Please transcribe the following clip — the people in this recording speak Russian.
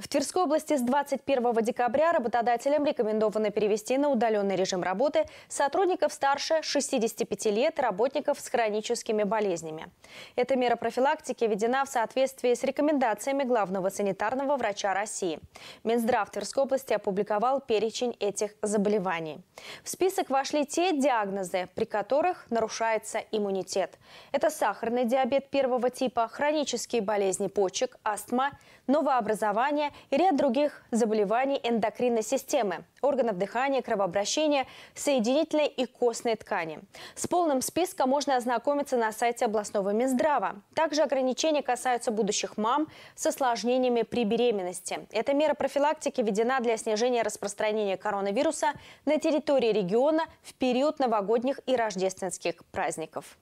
В Тверской области с 21 декабря работодателям рекомендовано перевести на удаленный режим работы сотрудников старше 65 лет, работников с хроническими болезнями. Эта мера профилактики введена в соответствии с рекомендациями главного санитарного врача России. Минздрав Тверской области опубликовал перечень этих заболеваний. В список вошли те диагнозы, при которых нарушается иммунитет. Это сахарный диабет первого типа, хронические болезни почек, астма, новообразование, и ряд других заболеваний эндокринной системы, органов дыхания, кровообращения, соединительной и костной ткани. С полным списком можно ознакомиться на сайте областного Минздрава. Также ограничения касаются будущих мам с осложнениями при беременности. Эта мера профилактики введена для снижения распространения коронавируса на территории региона в период новогодних и рождественских праздников.